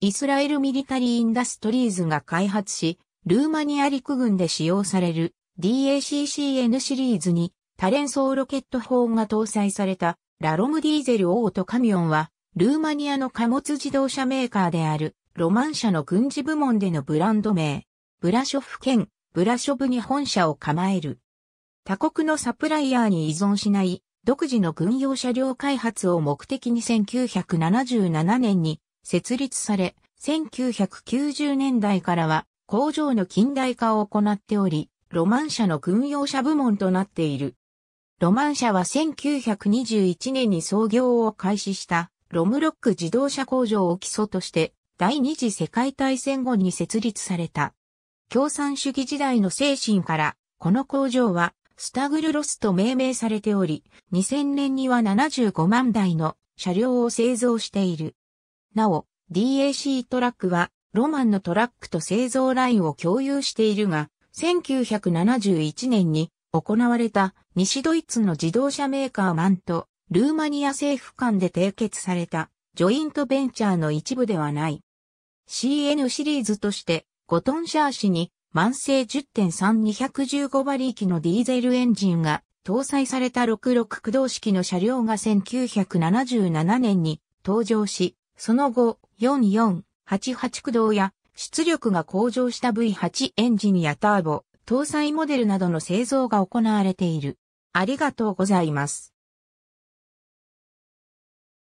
イスラエルミリタリー・インダストリーズが開発し、ルーマニア陸軍で使用される DACCN シリーズに多連装ロケット砲が搭載されたラロムディーゼルオートカミオンは、ルーマニアの貨物自動車メーカーであるロマン社の軍事部門でのブランド名、ブラショフ兼ブラショブに本社を構える。他国のサプライヤーに依存しない独自の軍用車両開発を目的に1977年に設立され、1990年代からは工場の近代化を行っており、ロマン社の軍用車部門となっている。ロマン社は1921年に創業を開始したロムロック自動車工場を基礎として第二次世界大戦後に設立された。共産主義時代の精神からこの工場はスタグルロスと命名されており、2000年には75万台の車両を製造している。なお、DAC トラックは、ロマンのトラックと製造ラインを共有しているが、1971年に行われた西ドイツの自動車メーカーマンとルーマニア政府間で締結されたジョイントベンチャーの一部ではない。CN シリーズとして5トンシャーシに慢性10.3215馬力のディーゼルエンジンが搭載された66駆動式の車両が1977年に登場し、その後、4488駆動や出力が向上した V8 エンジンやターボ、搭載モデルなどの製造が行われている。ありがとうございます。